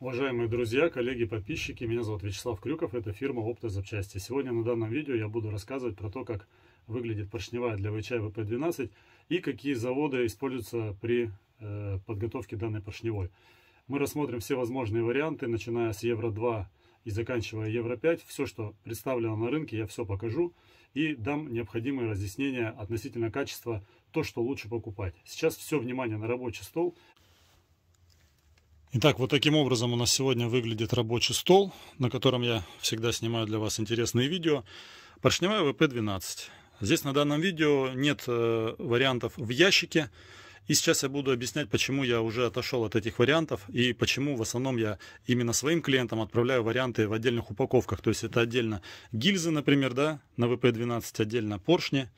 Уважаемые друзья, коллеги, подписчики, меня зовут Вячеслав Крюков, это фирма Опта Запчасти. Сегодня на данном видео я буду рассказывать про то, как выглядит поршневая для ВЧ ВП-12 и какие заводы используются при э, подготовке данной поршневой. Мы рассмотрим все возможные варианты, начиная с Евро-2 и заканчивая Евро-5. Все, что представлено на рынке, я все покажу и дам необходимые разъяснения относительно качества, то, что лучше покупать. Сейчас все внимание на рабочий стол. Итак, вот таким образом у нас сегодня выглядит рабочий стол, на котором я всегда снимаю для вас интересные видео. Поршневая ВП-12. Здесь на данном видео нет э, вариантов в ящике. И сейчас я буду объяснять, почему я уже отошел от этих вариантов и почему в основном я именно своим клиентам отправляю варианты в отдельных упаковках. То есть это отдельно гильзы, например, да, на ВП-12, отдельно поршни,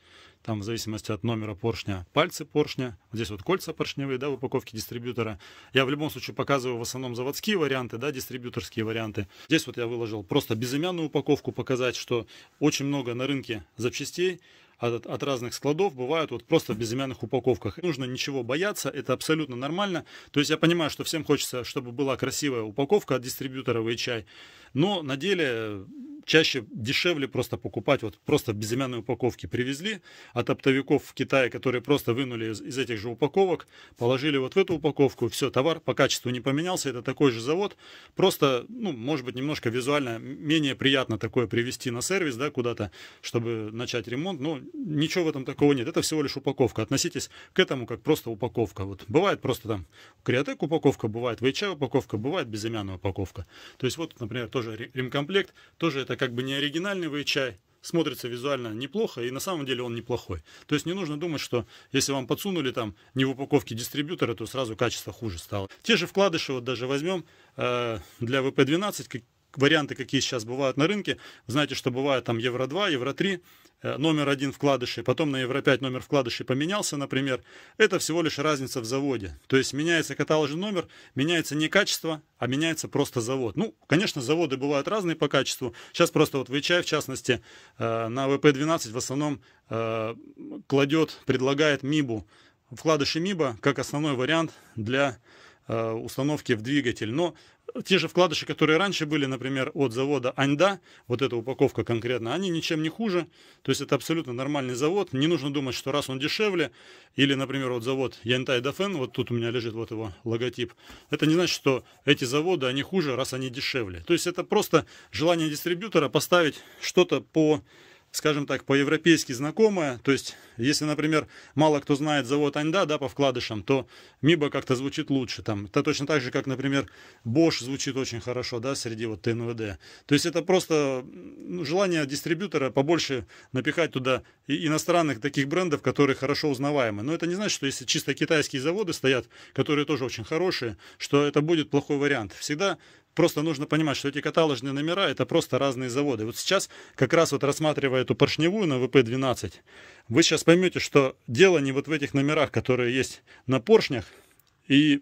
там в зависимости от номера поршня пальцы поршня, здесь вот кольца поршневые, да, в упаковке дистрибьютора. Я в любом случае показываю в основном заводские варианты, да, дистрибьюторские варианты. Здесь вот я выложил просто безымянную упаковку, показать, что очень много на рынке запчастей, от, от разных складов бывают вот просто в безымянных упаковках. Не нужно ничего бояться, это абсолютно нормально. То есть я понимаю, что всем хочется, чтобы была красивая упаковка от дистрибьютора чай, но на деле чаще дешевле просто покупать, вот просто безымянные упаковки привезли от оптовиков в Китае, которые просто вынули из, из этих же упаковок, положили вот в эту упаковку, все, товар по качеству не поменялся, это такой же завод, просто, ну, может быть, немножко визуально менее приятно такое привезти на сервис, да, куда-то, чтобы начать ремонт, но ничего в этом такого нет, это всего лишь упаковка, относитесь к этому как просто упаковка, вот, бывает просто там криотек упаковка, бывает VHI упаковка, бывает безымянная упаковка, то есть вот, например, тоже ремкомплект, тоже это это как бы не оригинальный вэй-чай, смотрится визуально неплохо, и на самом деле он неплохой. То есть не нужно думать, что если вам подсунули там не в упаковке дистрибьютора, то сразу качество хуже стало. Те же вкладыши вот даже возьмем э, для ВП-12, варианты, какие сейчас бывают на рынке. Знаете, что бывает там Евро-2, Евро-3, Э, номер один вкладыши, потом на Евро 5 номер вкладыши поменялся, например, это всего лишь разница в заводе. То есть меняется каталожный номер, меняется не качество, а меняется просто завод. Ну, конечно, заводы бывают разные по качеству. Сейчас просто вот ВЧА, в частности, э, на ВП-12 в основном э, кладет, предлагает МИБу, вкладыши МИБа как основной вариант для Э, установки в двигатель. Но те же вкладыши, которые раньше были, например, от завода Аньда, вот эта упаковка конкретно, они ничем не хуже. То есть это абсолютно нормальный завод. Не нужно думать, что раз он дешевле, или, например, вот завод Янтай Дафен, вот тут у меня лежит вот его логотип, это не значит, что эти заводы, они хуже, раз они дешевле. То есть это просто желание дистрибьютора поставить что-то по скажем так, по-европейски знакомое, то есть если, например, мало кто знает завод Аньда, да, по вкладышам, то Миба как-то звучит лучше. Там. Это точно так же, как, например, Bosch звучит очень хорошо, да, среди вот ТНВД. То есть это просто ну, желание дистрибьютора побольше напихать туда иностранных таких брендов, которые хорошо узнаваемы. Но это не значит, что если чисто китайские заводы стоят, которые тоже очень хорошие, что это будет плохой вариант. Всегда Просто нужно понимать, что эти каталожные номера это просто разные заводы. Вот сейчас, как раз вот рассматривая эту поршневую на ВП-12, вы сейчас поймете, что дело не вот в этих номерах, которые есть на поршнях, и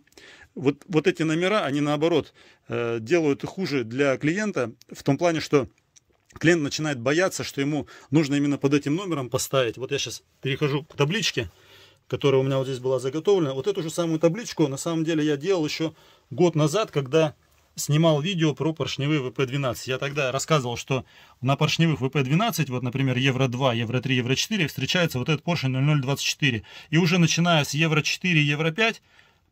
вот, вот эти номера, они наоборот э, делают хуже для клиента в том плане, что клиент начинает бояться, что ему нужно именно под этим номером поставить. Вот я сейчас перехожу к табличке, которая у меня вот здесь была заготовлена. Вот эту же самую табличку на самом деле я делал еще год назад, когда снимал видео про поршневые ВП-12. Я тогда рассказывал, что на поршневых ВП-12, вот, например, Евро-2, Евро-3, Евро-4, встречается вот этот поршень 0024. И уже начиная с Евро-4, Евро-5,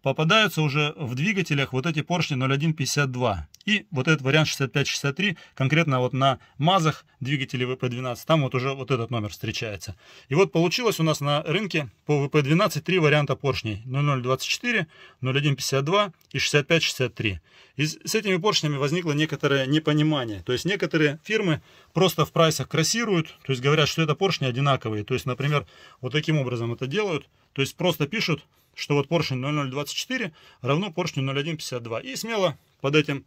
попадаются уже в двигателях вот эти поршни 0,152. И вот этот вариант 6563, конкретно вот на МАЗах двигателей vp 12 там вот уже вот этот номер встречается. И вот получилось у нас на рынке по vp 12 три варианта поршней. 0024, 0152 и 6563. И с этими поршнями возникло некоторое непонимание. То есть некоторые фирмы просто в прайсах красируют, то есть говорят, что это поршни одинаковые. То есть, например, вот таким образом это делают. То есть просто пишут что вот поршень 0024 равно поршню 0152. И смело под этим,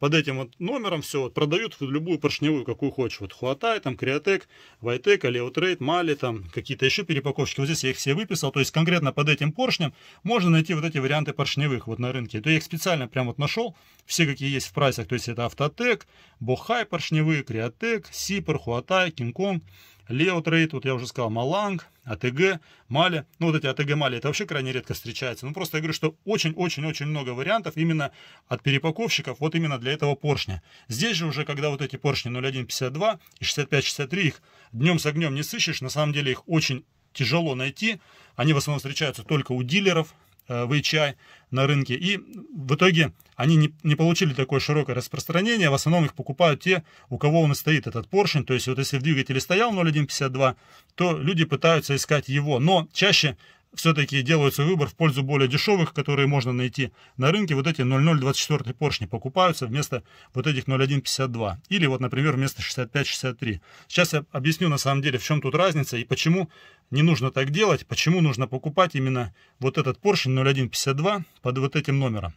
под этим вот номером все вот продают в любую поршневую, какую хочешь. Вот Хуатай, там Криотек, Вайтек, Алиотрейд, Мали, там какие-то еще перепаковщики. Вот здесь я их все выписал. То есть конкретно под этим поршнем можно найти вот эти варианты поршневых вот на рынке. То я их специально прям вот нашел. Все какие есть в прайсах. То есть это Автотек, Бохай поршневые, Криотек, Сипер, Хуатай, Кинг-Конг. Лео трейд, вот я уже сказал, Маланг, АТГ, Мали. Ну, вот эти АТГ Мали, это вообще крайне редко встречается. Ну, просто я говорю, что очень-очень-очень много вариантов именно от перепаковщиков, вот именно для этого поршня. Здесь же уже, когда вот эти поршни 0,1,52 и 65,63, их днем с огнем не сыщешь, на самом деле их очень тяжело найти. Они в основном встречаются только у дилеров, Э, в HI на рынке. И в итоге они не, не получили такое широкое распространение. В основном их покупают те, у кого он и стоит, этот поршень. То есть вот если в двигателе стоял 0,152, то люди пытаются искать его. Но чаще все-таки делают свой выбор в пользу более дешевых, которые можно найти на рынке. Вот эти 0,024 поршни покупаются вместо вот этих 0,152. Или вот, например, вместо 65-63. Сейчас я объясню на самом деле, в чем тут разница и почему не нужно так делать, почему нужно покупать именно вот этот поршень 0,152 под вот этим номером.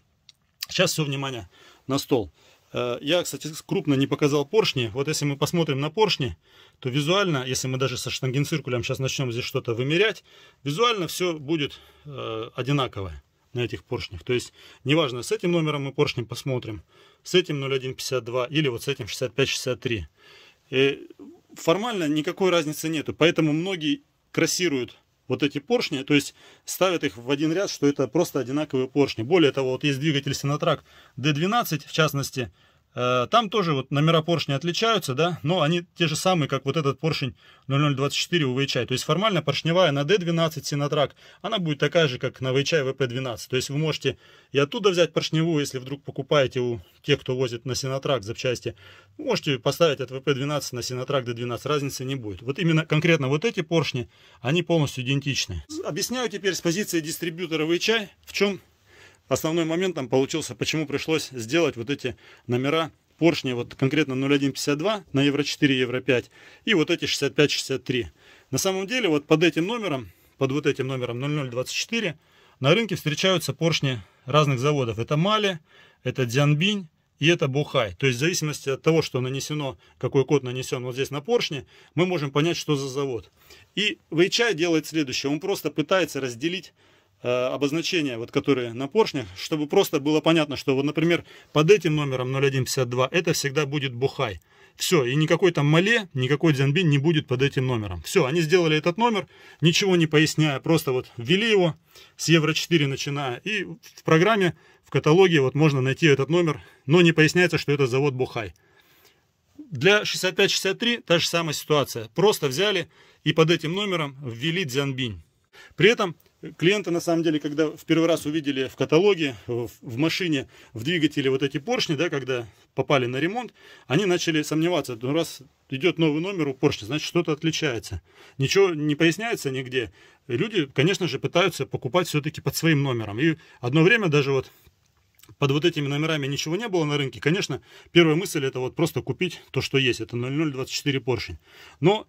Сейчас все, внимание, на стол. Э, я, кстати, крупно не показал поршни. Вот если мы посмотрим на поршни, то визуально, если мы даже со штангенциркулем сейчас начнем здесь что-то вымерять, визуально все будет э, одинаковое на этих поршнях. То есть, неважно, с этим номером мы поршнем посмотрим, с этим 0152 или вот с этим 6563. формально никакой разницы нету, поэтому многие красируют вот эти поршни, то есть ставят их в один ряд, что это просто одинаковые поршни. Более того, вот есть двигатель Синотрак D12, в частности, Э, там тоже вот номера поршня отличаются, да, но они те же самые, как вот этот поршень 0024 у VHI. То есть формально поршневая на D12 Синатрак, она будет такая же, как на VHI VP12. То есть вы можете и оттуда взять поршневую, если вдруг покупаете у тех, кто возит на Синотрак запчасти. Можете поставить от VP12 на Синотрак D12, разницы не будет. Вот именно конкретно вот эти поршни, они полностью идентичны. Объясняю теперь с позиции дистрибьютора VHI, в чем основной момент там получился, почему пришлось сделать вот эти номера поршни, вот конкретно 0,152 на евро 4, евро 5 и вот эти 65-63. На самом деле вот под этим номером, под вот этим номером 0024 на рынке встречаются поршни разных заводов. Это Мали, это Дзянбинь, и это Бухай. То есть в зависимости от того, что нанесено, какой код нанесен вот здесь на поршне, мы можем понять, что за завод. И VHI делает следующее. Он просто пытается разделить Э, обозначения, вот, которые на поршнях, чтобы просто было понятно, что, вот, например, под этим номером 0152 это всегда будет Бухай. Все, и никакой там Мале, никакой Дзянбин не будет под этим номером. Все, они сделали этот номер, ничего не поясняя, просто вот ввели его с Евро 4 начиная, и в программе, в каталоге вот можно найти этот номер, но не поясняется, что это завод Бухай. Для 65-63 та же самая ситуация. Просто взяли и под этим номером ввели Дзянбин. При этом клиента, на самом деле, когда в первый раз увидели в каталоге, в машине, в двигателе вот эти поршни, да, когда попали на ремонт, они начали сомневаться. Ну, раз идет новый номер у поршня, значит, что-то отличается. Ничего не поясняется нигде. И люди, конечно же, пытаются покупать все-таки под своим номером. И одно время даже вот под вот этими номерами ничего не было на рынке, конечно, первая мысль это вот просто купить то, что есть. Это 0024 поршень. Но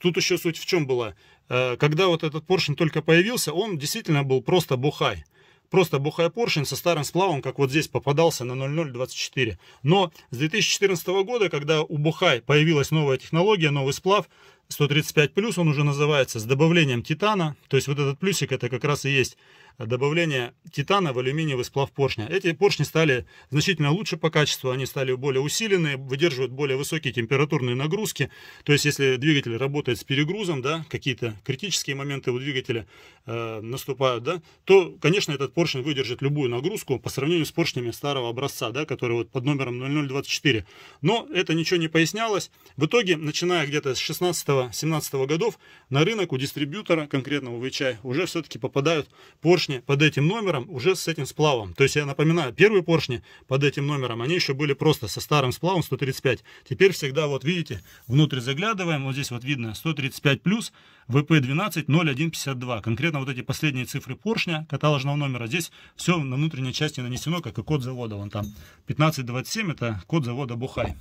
тут еще суть в чем была. Э, когда вот этот поршень только появился, он действительно был просто бухай. Просто бухая поршень со старым сплавом, как вот здесь попадался на 0024. Но с 2014 года, когда у бухай появилась новая технология, новый сплав, 135 плюс он уже называется, с добавлением титана. То есть вот этот плюсик это как раз и есть добавление титана в алюминиевый сплав поршня. Эти поршни стали значительно лучше по качеству, они стали более усиленные, выдерживают более высокие температурные нагрузки. То есть если двигатель работает с перегрузом, да, какие-то критические моменты у двигателя э, наступают, да, то, конечно, этот поршень выдержит любую нагрузку по сравнению с поршнями старого образца, да, который вот под номером 0024. Но это ничего не пояснялось. В итоге, начиная где-то с 16 16 годов на рынок у дистрибьютора конкретного ВЧА уже все-таки попадают поршни под этим номером, уже с этим сплавом. То есть я напоминаю, первые поршни под этим номером, они еще были просто со старым сплавом 135. Теперь всегда, вот видите, внутрь заглядываем, вот здесь вот видно 135 плюс, ВП-12 0152. Конкретно вот эти последние цифры поршня каталожного номера, здесь все на внутренней части нанесено, как и код завода, вон там 1527, это код завода Бухай.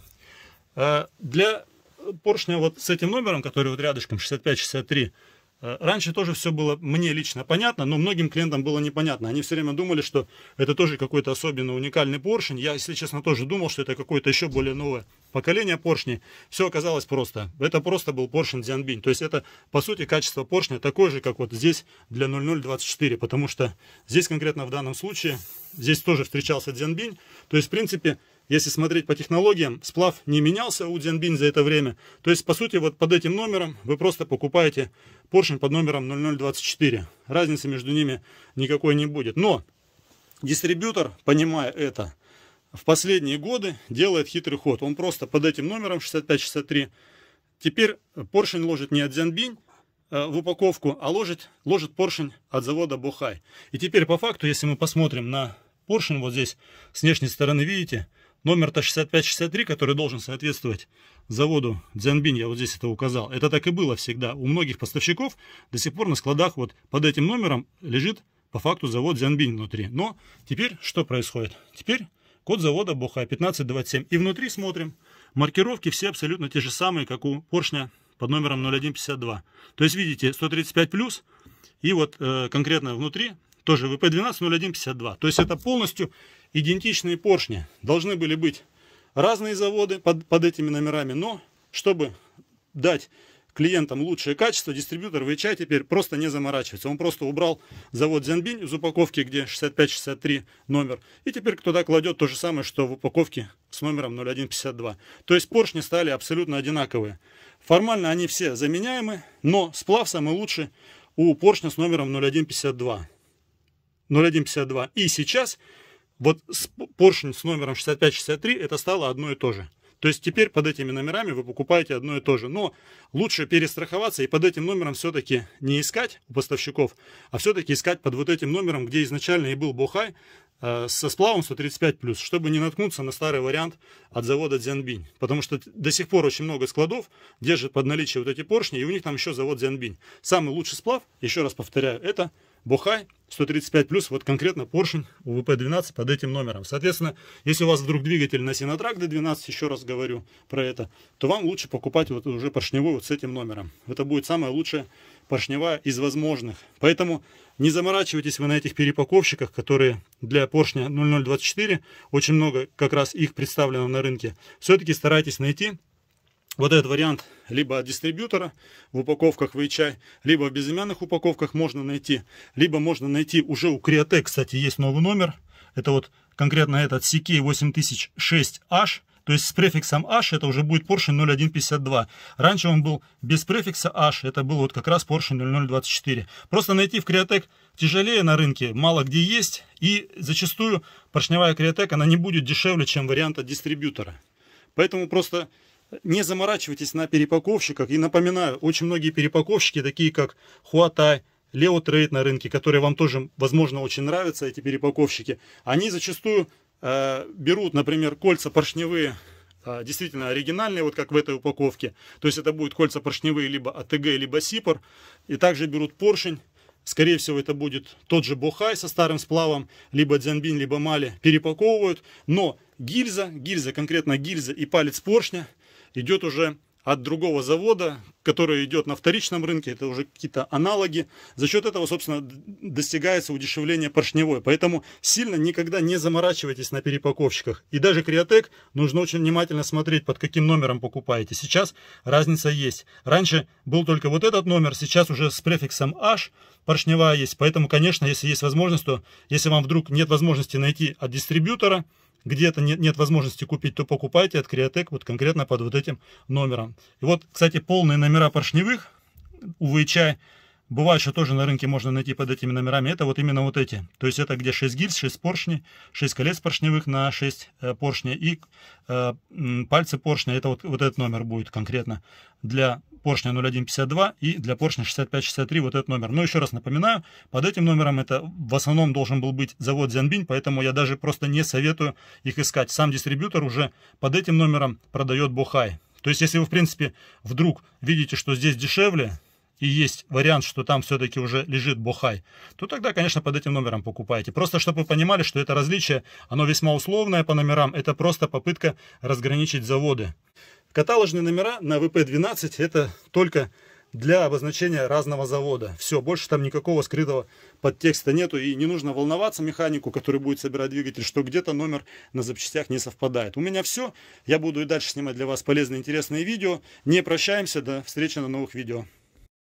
Э, для поршня вот с этим номером, который вот рядышком 65-63, э, Раньше тоже все было мне лично понятно, но многим клиентам было непонятно. Они все время думали, что это тоже какой-то особенно уникальный поршень. Я, если честно, тоже думал, что это какое-то еще более новое поколение поршней. Все оказалось просто. Это просто был поршень Дзянбинь. То есть это, по сути, качество поршня такое же, как вот здесь для 0024, потому что здесь конкретно в данном случае, здесь тоже встречался Дзянбинь. То есть, в принципе, если смотреть по технологиям, сплав не менялся у Дзянбин за это время. То есть, по сути, вот под этим номером вы просто покупаете поршень под номером 0024. Разницы между ними никакой не будет. Но дистрибьютор, понимая это, в последние годы делает хитрый ход. Он просто под этим номером 6563 теперь поршень ложит не от Дзянбин э, в упаковку, а ложит, ложит поршень от завода Бухай. И теперь по факту, если мы посмотрим на поршень вот здесь, с внешней стороны, видите, номер-то 6563, который должен соответствовать заводу Дзянбин, я вот здесь это указал, это так и было всегда. У многих поставщиков до сих пор на складах вот под этим номером лежит по факту завод Дзянбин внутри. Но теперь что происходит? Теперь код завода Боха 1527. И внутри смотрим, маркировки все абсолютно те же самые, как у поршня под номером 0152. То есть видите, 135+, плюс, и вот э, конкретно внутри тоже вп 12.0152. То есть это полностью идентичные поршни. Должны были быть разные заводы под, под этими номерами, но чтобы дать клиентам лучшее качество, дистрибьютор ВЧА теперь просто не заморачивается. Он просто убрал завод Зянбинь из упаковки, где 65-63 номер, и теперь туда кладет то же самое, что в упаковке с номером 0152. То есть поршни стали абсолютно одинаковые. Формально они все заменяемы, но сплав самый лучший у поршня с номером 0152. 0152. И сейчас вот поршень с номером 6563 это стало одно и то же. То есть теперь под этими номерами вы покупаете одно и то же. Но лучше перестраховаться и под этим номером все-таки не искать у поставщиков, а все-таки искать под вот этим номером, где изначально и был Бухай э, со сплавом 135+, чтобы не наткнуться на старый вариант от завода Дзянбинь. Потому что до сих пор очень много складов держит под наличие вот эти поршни, и у них там еще завод Дзянбинь. Самый лучший сплав, еще раз повторяю, это Бухай 135 плюс, вот конкретно поршень УВП-12 под этим номером. Соответственно, если у вас вдруг двигатель на Синотрак D12, еще раз говорю про это, то вам лучше покупать вот уже поршневую вот с этим номером. Это будет самая лучшая поршневая из возможных. Поэтому не заморачивайтесь вы на этих перепаковщиках, которые для поршня 0024, очень много как раз их представлено на рынке. Все-таки старайтесь найти вот этот вариант либо от дистрибьютора в упаковках чай, либо в безымянных упаковках можно найти, либо можно найти уже у Криотек, кстати, есть новый номер. Это вот конкретно этот CK8006H, то есть с префиксом H это уже будет поршень 0152. Раньше он был без префикса H, это был вот как раз поршень 0024. Просто найти в Криотек тяжелее на рынке, мало где есть, и зачастую поршневая Криотек она не будет дешевле, чем вариант от дистрибьютора. Поэтому просто не заморачивайтесь на перепаковщиках. И напоминаю, очень многие перепаковщики, такие как Хуатай, Лео Трейд на рынке, которые вам тоже, возможно, очень нравятся, эти перепаковщики, они зачастую э, берут, например, кольца поршневые, э, действительно оригинальные, вот как в этой упаковке. То есть это будут кольца поршневые либо АТГ, либо СИПОР. И также берут поршень. Скорее всего, это будет тот же Бухай со старым сплавом, либо Дзянбин, либо Мали перепаковывают. Но гильза, гильза, конкретно гильза и палец поршня – идет уже от другого завода, который идет на вторичном рынке, это уже какие-то аналоги. За счет этого, собственно, достигается удешевление поршневой. Поэтому сильно никогда не заморачивайтесь на перепаковщиках. И даже Криотек нужно очень внимательно смотреть, под каким номером покупаете. Сейчас разница есть. Раньше был только вот этот номер, сейчас уже с префиксом H поршневая есть. Поэтому, конечно, если есть возможность, то если вам вдруг нет возможности найти от дистрибьютора, где-то нет, нет возможности купить, то покупайте от Криотек вот конкретно под вот этим номером. И вот, кстати, полные номера поршневых у ВЧА Бывает, что тоже на рынке можно найти под этими номерами. Это вот именно вот эти. То есть это где 6 гильз, 6 поршней, 6 колец поршневых на 6 э, поршней и э, пальцы поршня. Это вот, вот этот номер будет конкретно для поршня 0152 и для поршня 6563 вот этот номер. Но еще раз напоминаю, под этим номером это в основном должен был быть завод Зянбинь, поэтому я даже просто не советую их искать. Сам дистрибьютор уже под этим номером продает Бухай. То есть, если вы, в принципе, вдруг видите, что здесь дешевле, и есть вариант, что там все-таки уже лежит бухай, то тогда, конечно, под этим номером покупайте. Просто чтобы вы понимали, что это различие, оно весьма условное по номерам, это просто попытка разграничить заводы. Каталожные номера на ВП-12 это только для обозначения разного завода. Все, больше там никакого скрытого подтекста нету, и не нужно волноваться механику, который будет собирать двигатель, что где-то номер на запчастях не совпадает. У меня все, я буду и дальше снимать для вас полезные интересные видео. Не прощаемся, до встречи на новых видео.